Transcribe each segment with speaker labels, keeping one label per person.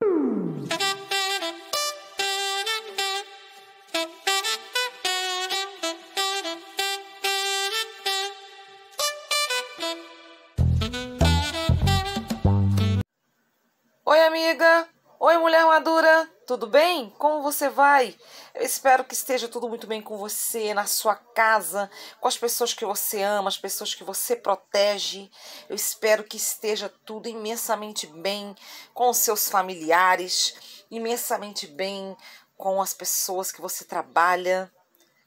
Speaker 1: Oi, amiga. Oi, mulher madura. Tudo bem? Como você vai? Eu espero que esteja tudo muito bem com você, na sua casa, com as pessoas que você ama, as pessoas que você protege. Eu espero que esteja tudo imensamente bem com os seus familiares, imensamente bem com as pessoas que você trabalha,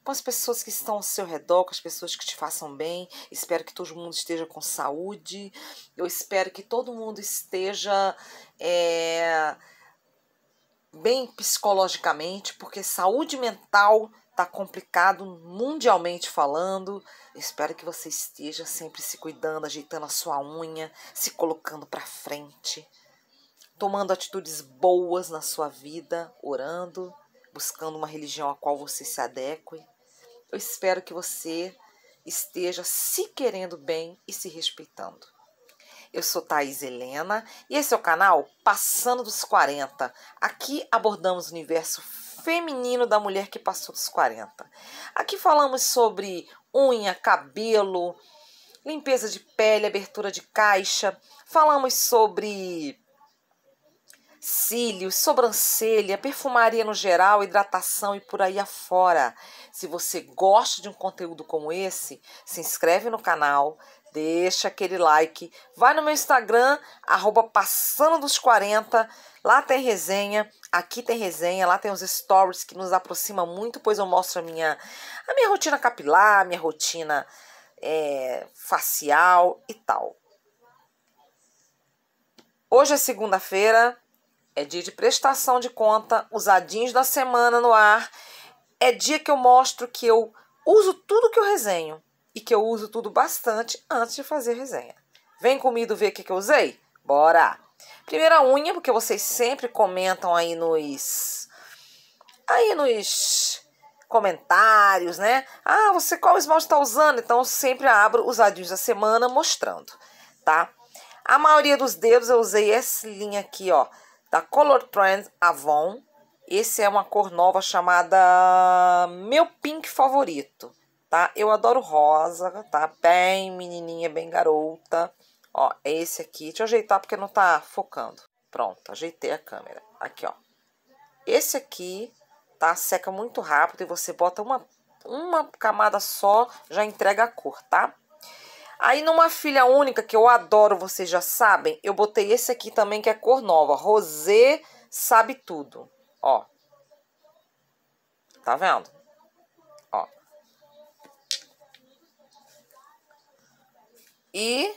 Speaker 1: com as pessoas que estão ao seu redor, com as pessoas que te façam bem. Espero que todo mundo esteja com saúde. Eu espero que todo mundo esteja. É bem psicologicamente, porque saúde mental tá complicado mundialmente falando. Espero que você esteja sempre se cuidando, ajeitando a sua unha, se colocando para frente, tomando atitudes boas na sua vida, orando, buscando uma religião a qual você se adeque. Eu espero que você esteja se querendo bem e se respeitando. Eu sou Thaís Helena e esse é o canal Passando dos 40. Aqui abordamos o universo feminino da mulher que passou dos 40. Aqui falamos sobre unha, cabelo, limpeza de pele, abertura de caixa. Falamos sobre cílios, sobrancelha, perfumaria no geral, hidratação e por aí afora. Se você gosta de um conteúdo como esse, se inscreve no canal, deixa aquele like. Vai no meu Instagram, arroba passando dos 40, lá tem resenha, aqui tem resenha, lá tem os stories que nos aproxima muito, pois eu mostro a minha, a minha rotina capilar, a minha rotina é, facial e tal. Hoje é segunda-feira, é dia de prestação de conta, os da semana no ar. É dia que eu mostro que eu uso tudo que eu resenho e que eu uso tudo bastante antes de fazer resenha. Vem comigo ver o que, que eu usei? Bora! primeira unha, porque vocês sempre comentam aí nos... Aí nos comentários, né? Ah, você qual esmalte está usando? Então, sempre abro os adios da semana mostrando, tá? A maioria dos dedos eu usei essa linha aqui, ó, da Color Trend Avon. Esse é uma cor nova chamada Meu Pink Favorito tá? Eu adoro rosa, tá? Bem menininha, bem garota. Ó, é esse aqui. Deixa eu ajeitar porque não tá focando. Pronto, ajeitei a câmera. Aqui, ó. Esse aqui, tá? Seca muito rápido e você bota uma, uma camada só, já entrega a cor, tá? Aí, numa filha única, que eu adoro, vocês já sabem, eu botei esse aqui também, que é cor nova. Rosé sabe tudo, ó. Tá vendo? E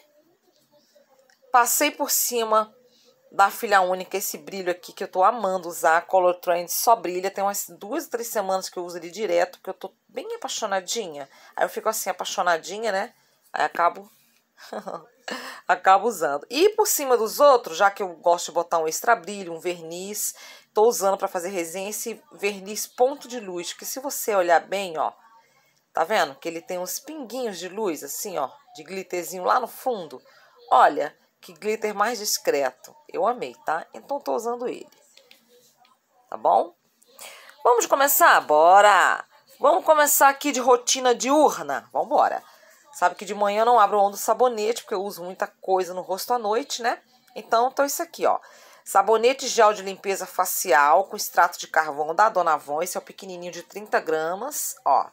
Speaker 1: passei por cima da filha única, esse brilho aqui que eu tô amando usar, Color Trend só brilha, tem umas duas, três semanas que eu uso ele direto, porque eu tô bem apaixonadinha. Aí eu fico assim, apaixonadinha, né? Aí acabo... acabo usando. E por cima dos outros, já que eu gosto de botar um extra brilho, um verniz, tô usando para fazer resenha esse verniz ponto de luz, que se você olhar bem, ó, tá vendo? Que ele tem uns pinguinhos de luz, assim, ó de glitterzinho lá no fundo. Olha, que glitter mais discreto. Eu amei, tá? Então tô usando ele. Tá bom? Vamos começar? Bora! Vamos começar aqui de rotina diurna. Vambora! Sabe que de manhã eu não abro mão do sabonete, porque eu uso muita coisa no rosto à noite, né? Então, tô isso aqui, ó. Sabonete gel de limpeza facial com extrato de carvão da Dona Avon. Esse é o pequenininho de 30 gramas, ó.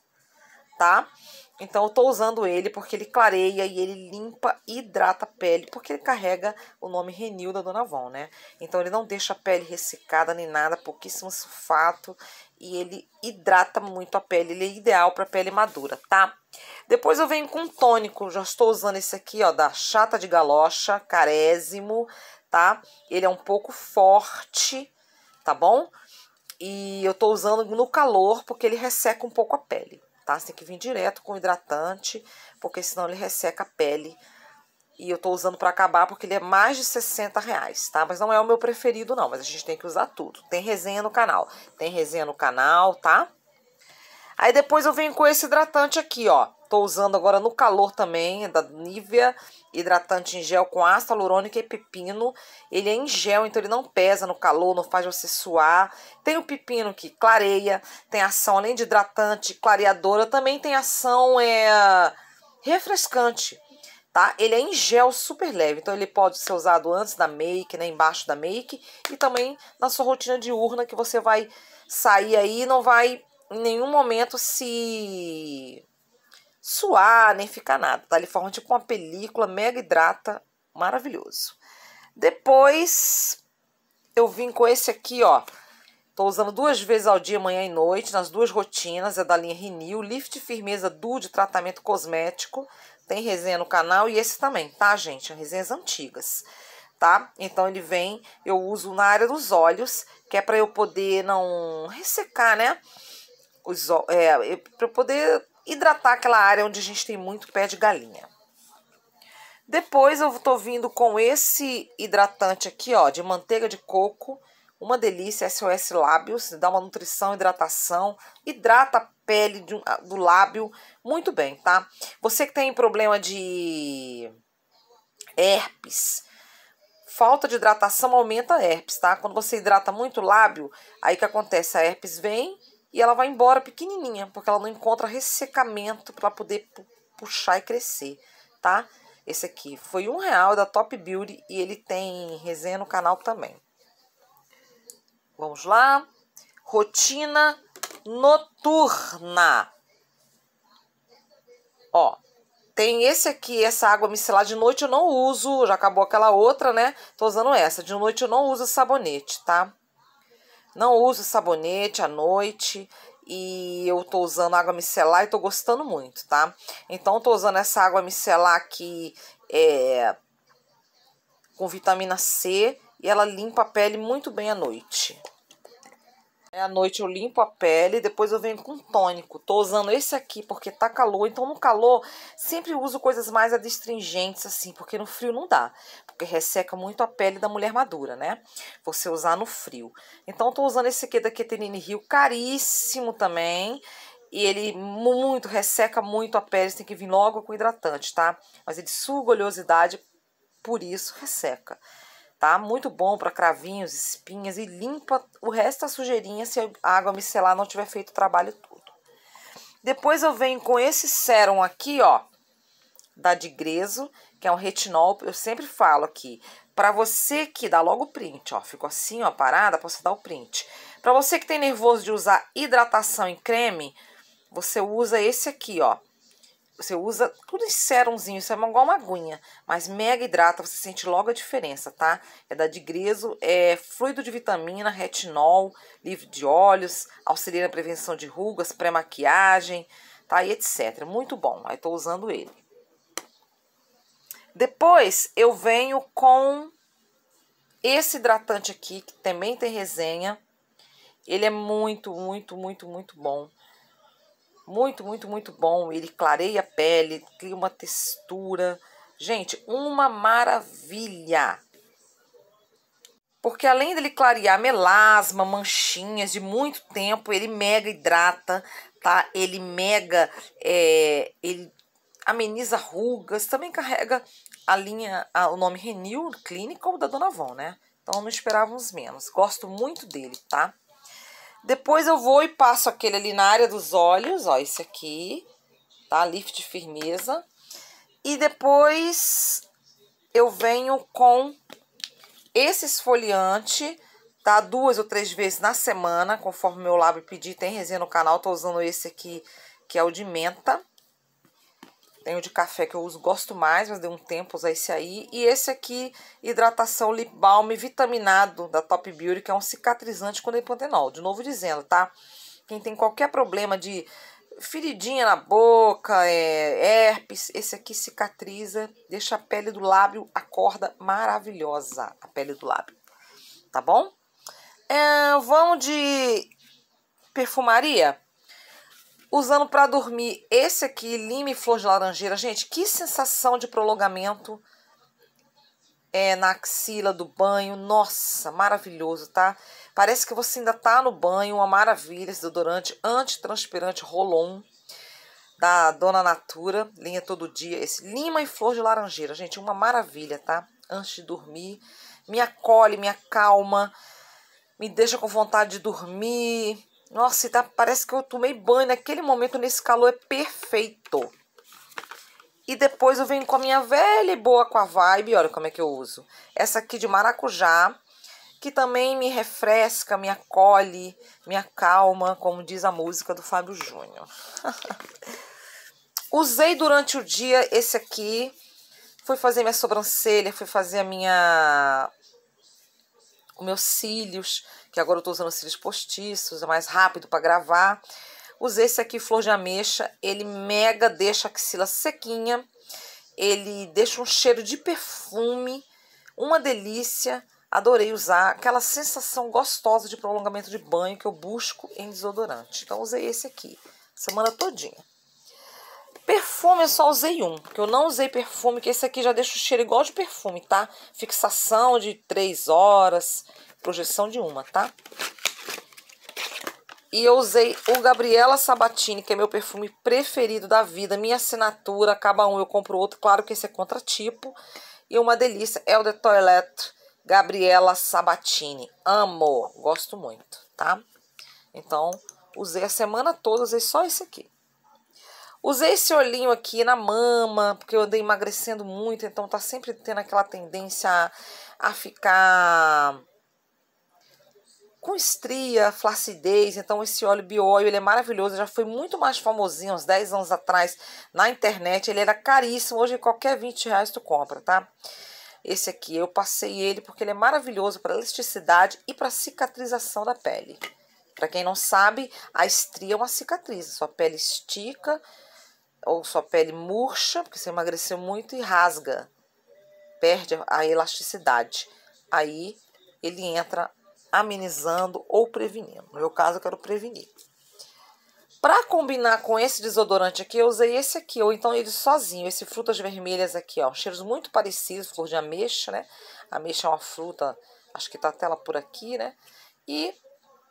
Speaker 1: Tá? Então eu tô usando ele porque ele clareia e ele limpa e hidrata a pele, porque ele carrega o nome Renil da Dona Von, né? Então ele não deixa a pele ressecada nem nada, pouquíssimo sulfato e ele hidrata muito a pele, ele é ideal para pele madura, tá? Depois eu venho com um tônico, já estou usando esse aqui, ó, da Chata de Galocha, carésimo, tá? Ele é um pouco forte, tá bom? E eu tô usando no calor porque ele resseca um pouco a pele tá? Você tem que vir direto com hidratante, porque senão ele resseca a pele. E eu tô usando para acabar porque ele é mais de 60 reais, tá? Mas não é o meu preferido não, mas a gente tem que usar tudo. Tem resenha no canal, tem resenha no canal, tá? Aí depois eu venho com esse hidratante aqui, ó. Estou usando agora no calor também, é da Nivea, hidratante em gel com ácido hialurônico e pepino. Ele é em gel, então ele não pesa no calor, não faz você suar. Tem o pepino que clareia, tem ação além de hidratante, clareadora, também tem ação é, refrescante tá? Ele é em gel super leve, então ele pode ser usado antes da make, né, embaixo da make e também na sua rotina diurna que você vai sair aí e não vai em nenhum momento se suar, nem ficar nada, tá? Ele forma tipo uma película, mega hidrata, maravilhoso. Depois, eu vim com esse aqui, ó. Tô usando duas vezes ao dia, manhã e noite, nas duas rotinas, é da linha Renew, Lift Firmeza Duo de tratamento cosmético, tem resenha no canal e esse também, tá, gente? Resenhas antigas, tá? Então ele vem, eu uso na área dos olhos, que é para eu poder não ressecar, né? Os, é, para eu poder hidratar aquela área onde a gente tem muito pé de galinha. Depois eu tô vindo com esse hidratante aqui, ó, de manteiga de coco. Uma delícia, SOS Lábios, dá uma nutrição, hidratação, hidrata a pele do, do lábio muito bem, tá? Você que tem problema de herpes, falta de hidratação aumenta a herpes, tá? Quando você hidrata muito o lábio, aí que acontece? A herpes vem, e ela vai embora pequenininha, porque ela não encontra ressecamento para poder puxar e crescer, tá? Esse aqui foi um real é da Top Beauty e ele tem resenha no canal também. Vamos lá. Rotina noturna. Ó, tem esse aqui, essa água micelar de noite eu não uso, já acabou aquela outra, né? Tô usando essa. De noite eu não uso sabonete, tá? Não uso sabonete à noite e eu tô usando água micelar e tô gostando muito, tá? Então, tô usando essa água micelar aqui é, com vitamina C e ela limpa a pele muito bem à noite. É à noite eu limpo a pele, depois eu venho com tônico. Tô usando esse aqui porque tá calor, então no calor sempre uso coisas mais adstringentes assim, porque no frio não dá, porque resseca muito a pele da mulher madura, né? Você usar no frio. Então tô usando esse aqui da Ketenine Rio, caríssimo também. E ele muito, resseca muito a pele, você tem que vir logo com hidratante, tá? Mas ele suga oleosidade, por isso resseca tá? Muito bom para cravinhos, espinhas e limpa o resto da sujeirinha se a água micelar não tiver feito o trabalho todo. Depois eu venho com esse sérum aqui, ó, da Digreso, que é um retinol, eu sempre falo aqui, para você que dá logo o print, ó, ficou assim, ó, parada, posso dar o print. Para você que tem nervoso de usar hidratação em creme, você usa esse aqui, ó, você usa tudo em serumzinho, isso é igual uma aguinha, mas mega hidrata, você sente logo a diferença, tá? É da Digreso, é fluido de vitamina, retinol, livre de óleos, auxilia na prevenção de rugas, pré-maquiagem, tá? E etc. Muito bom, aí tô usando ele. Depois eu venho com esse hidratante aqui, que também tem resenha. Ele é muito, muito, muito, muito bom. Muito, muito, muito bom. Ele clareia a pele, cria uma textura. Gente, uma maravilha! Porque além dele clarear melasma, manchinhas de muito tempo, ele mega hidrata, tá? Ele mega, é, ele ameniza rugas, também carrega a linha, a, o nome Renew Clinical da Dona Von, né? Então não esperávamos menos. Gosto muito dele, tá? Depois eu vou e passo aquele ali na área dos olhos, ó, esse aqui, tá? Lift firmeza. E depois eu venho com esse esfoliante, tá? Duas ou três vezes na semana, conforme meu lábio pedir. Tem resenha no canal, tô usando esse aqui, que é o de menta. Tem o de café que eu uso, gosto mais, mas deu um tempo usar esse aí. E esse aqui, hidratação lip balm vitaminado da Top Beauty, que é um cicatrizante com depantenol. De novo dizendo, tá? Quem tem qualquer problema de feridinha na boca, é, herpes, esse aqui cicatriza, deixa a pele do lábio, acorda maravilhosa a pele do lábio, tá bom? É, vamos de perfumaria? Usando para dormir esse aqui, lima e flor de laranjeira. Gente, que sensação de prolongamento é, na axila do banho. Nossa, maravilhoso, tá? Parece que você ainda tá no banho. Uma maravilha esse desodorante antitranspirante Rolon da Dona Natura, linha todo dia, esse lima e flor de laranjeira, gente, uma maravilha, tá? Antes de dormir, me acolhe, me acalma, me deixa com vontade de dormir, nossa, tá, parece que eu tomei banho naquele momento, nesse calor, é perfeito. E depois eu venho com a minha velha e boa com a vibe, olha como é que eu uso. Essa aqui de maracujá, que também me refresca, me acolhe, me acalma, como diz a música do Fábio Júnior. Usei durante o dia esse aqui, fui fazer minha sobrancelha, fui fazer a minha... os meus cílios que agora eu tô usando cílios postiços, é mais rápido para gravar. Usei esse aqui, flor de ameixa, ele mega deixa a axila sequinha, ele deixa um cheiro de perfume, uma delícia. Adorei usar aquela sensação gostosa de prolongamento de banho que eu busco em desodorante. Então, usei esse aqui, semana todinha. Perfume eu só usei um, porque eu não usei perfume, que esse aqui já deixa o cheiro igual de perfume, tá? Fixação de 3 horas, projeção de uma, tá? E eu usei o Gabriela Sabatini, que é meu perfume preferido da vida. Minha assinatura, acaba um, eu compro outro. Claro que esse é contratipo. E uma delícia é o de Toilette Gabriela Sabatini. Amo, gosto muito, tá? Então, usei a semana toda, usei só esse aqui. Usei esse olhinho aqui na mama, porque eu andei emagrecendo muito, então tá sempre tendo aquela tendência a ficar com estria, flacidez. Então esse óleo bióio, ele é maravilhoso, já foi muito mais famosinho uns 10 anos atrás na internet. Ele era caríssimo, hoje qualquer 20 reais tu compra, tá? Esse aqui, eu passei ele porque ele é maravilhoso para elasticidade e para cicatrização da pele. Para quem não sabe, a estria é uma cicatriz, sua pele estica ou sua pele murcha, porque você emagreceu muito e rasga, perde a elasticidade. Aí ele entra amenizando ou prevenindo. No meu caso, eu quero prevenir. Para combinar com esse desodorante aqui, eu usei esse aqui, ou então ele sozinho, esse frutas vermelhas aqui, ó. Cheiros muito parecidos, flor de ameixa, né? Ameixa é uma fruta, acho que tá até tela por aqui, né? E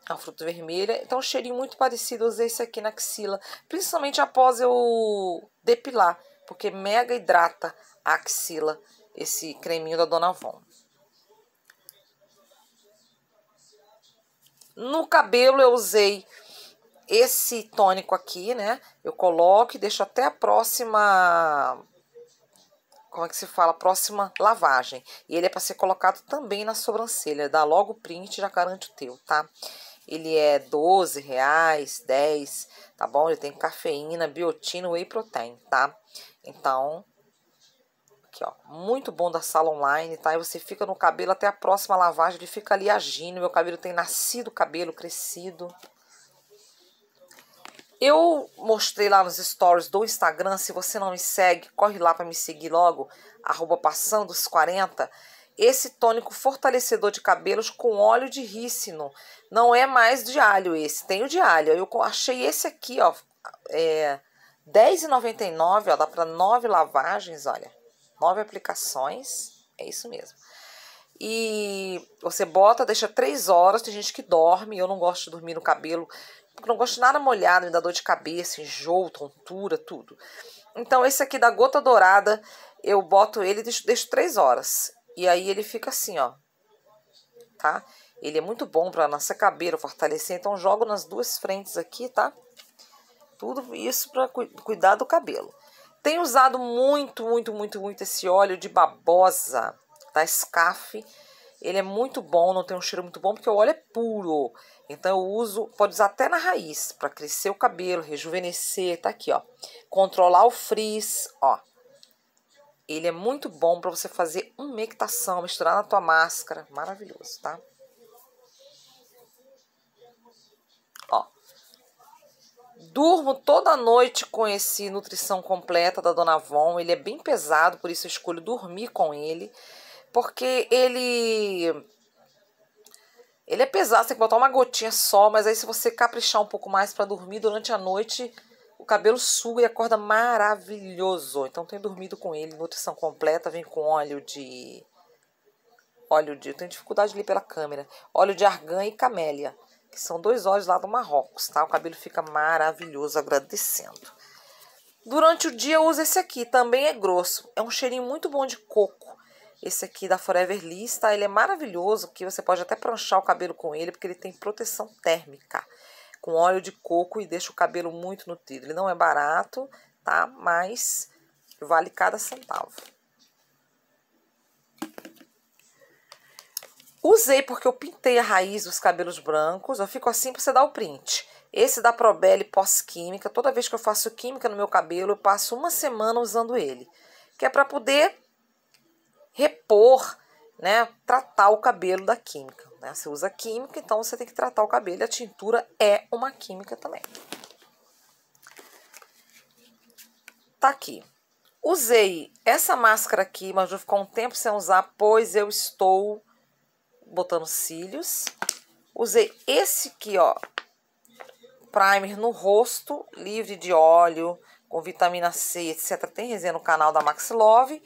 Speaker 1: a fruta vermelha. Então, cheirinho muito parecido, eu usei esse aqui na axila. Principalmente após eu depilar, porque mega hidrata a axila, esse creminho da Dona Von. No cabelo eu usei esse tônico aqui, né? Eu coloco e deixo até a próxima... Como é que se fala? Próxima lavagem. E ele é para ser colocado também na sobrancelha. Dá logo print, e já garante o teu, tá? Ele é 12 reais, 10, tá bom? Ele tem cafeína, biotina, whey protein, tá? Então, aqui, ó. Muito bom da sala online, tá? E você fica no cabelo até a próxima lavagem, ele fica ali agindo. Meu cabelo tem nascido cabelo, crescido. Eu mostrei lá nos stories do Instagram, se você não me segue, corre lá para me seguir logo, arroba passando os 40, esse tônico fortalecedor de cabelos com óleo de rícino. Não é mais de alho esse, tem o de alho. Eu achei esse aqui, ó, é, R$10,99, ó, dá para nove lavagens, olha nove aplicações, é isso mesmo. E você bota, deixa três horas, tem gente que dorme, eu não gosto de dormir no cabelo, porque não gosto de nada molhado, me dá dor de cabeça, enjoo, tontura, tudo. Então esse aqui da gota dourada, eu boto ele e deixo, deixo três horas. E aí ele fica assim, ó, tá? Ele é muito bom para nossa cabeça fortalecer, então jogo nas duas frentes aqui, tá? Tudo isso para cu cuidar do cabelo. Tem usado muito, muito, muito, muito esse óleo de babosa da tá? SCAF. Ele é muito bom, não tem um cheiro muito bom, porque o óleo é puro. Então eu uso, pode usar até na raiz, para crescer o cabelo, rejuvenescer, tá aqui, ó. Controlar o frizz, ó. Ele é muito bom para você fazer umectação, misturar na tua máscara, maravilhoso, tá? durmo toda noite com esse Nutrição Completa da Dona Von. Ele é bem pesado, por isso eu escolho dormir com ele. Porque ele. Ele é pesado, você tem que botar uma gotinha só, mas aí se você caprichar um pouco mais para dormir durante a noite, o cabelo suga e acorda maravilhoso. Então tenho dormido com ele, nutrição completa, vem com óleo de óleo de, eu tenho dificuldade de ler pela câmera, óleo de argan e camélia que são dois olhos lá do Marrocos, tá? O cabelo fica maravilhoso, agradecendo. Durante o dia eu uso esse aqui, também é grosso. É um cheirinho muito bom de coco. Esse aqui da Forever List, tá? Ele é maravilhoso, que você pode até pranchar o cabelo com ele, porque ele tem proteção térmica. Com óleo de coco e deixa o cabelo muito nutrido. Ele não é barato, tá? Mas vale cada centavo. Usei porque eu pintei a raiz dos cabelos brancos, eu fico assim para você dar o print. Esse da Probele pós-química, toda vez que eu faço química no meu cabelo, eu passo uma semana usando ele. Que é para poder repor, né, tratar o cabelo da química. Né? Você usa química, então você tem que tratar o cabelo. A tintura é uma química também. Tá aqui. Usei essa máscara aqui, mas vou ficar um tempo sem usar, pois eu estou botando cílios. Usei esse aqui, ó, primer no rosto, livre de óleo, com vitamina C, etc. Tem resenha no canal da Love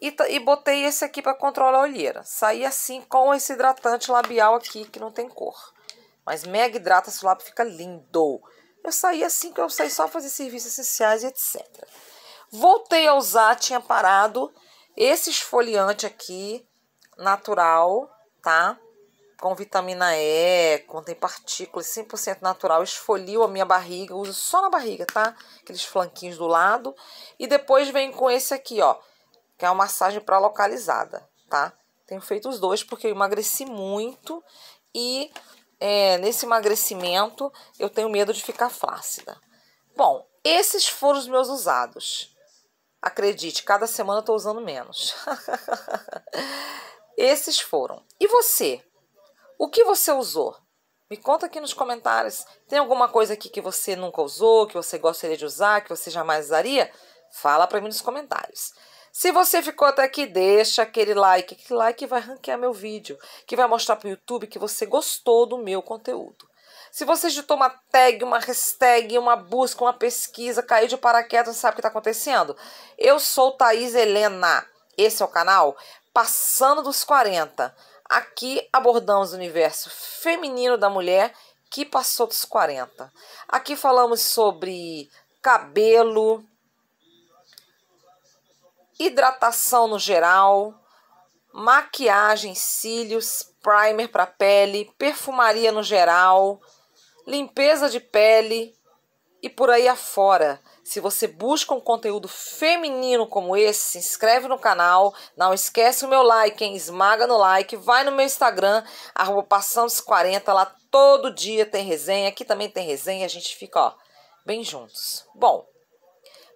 Speaker 1: E, e botei esse aqui para controlar a olheira. Saí assim com esse hidratante labial aqui, que não tem cor. Mas mega hidrata, esse lábio fica lindo. Eu saí assim que eu saí só fazer serviços essenciais e etc. Voltei a usar, tinha parado, esse esfoliante aqui, natural, tá? Com vitamina E, contém partículas 100% natural. Esfolio a minha barriga, uso só na barriga, tá? Aqueles flanquinhos do lado. E depois vem com esse aqui, ó, que é uma massagem para localizada, tá? Tenho feito os dois porque eu emagreci muito e é, nesse emagrecimento eu tenho medo de ficar flácida. Bom, esses foram os meus usados. Acredite, cada semana eu estou usando menos. Esses foram. E você? O que você usou? Me conta aqui nos comentários. Tem alguma coisa aqui que você nunca usou, que você gostaria de usar, que você jamais usaria? Fala para mim nos comentários. Se você ficou até aqui, deixa aquele like. Que like vai ranquear meu vídeo, que vai mostrar para o YouTube que você gostou do meu conteúdo. Se você digitou uma tag, uma hashtag, uma busca, uma pesquisa, caiu de paraquedas, sabe o que está acontecendo? Eu sou Thaís Helena. Esse é o canal Passando dos 40. Aqui abordamos o universo feminino da mulher que passou dos 40. Aqui falamos sobre cabelo, hidratação no geral, maquiagem, cílios, primer para pele, perfumaria no geral, limpeza de pele e por aí afora. Se você busca um conteúdo feminino como esse, se inscreve no canal. Não esquece o meu like, hein? Esmaga no like. Vai no meu Instagram, arroba passamos 40. Lá todo dia tem resenha. Aqui também tem resenha. A gente fica, ó, bem juntos. Bom,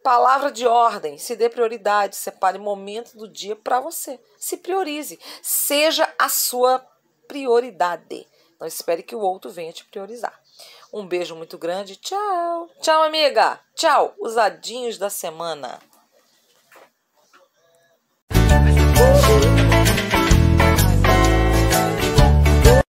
Speaker 1: Palavra de ordem, se dê prioridade, separe momento do dia para você. Se priorize, seja a sua prioridade. Não espere que o outro venha te priorizar. Um beijo muito grande. Tchau. Tchau, amiga. Tchau, usadinhos da semana.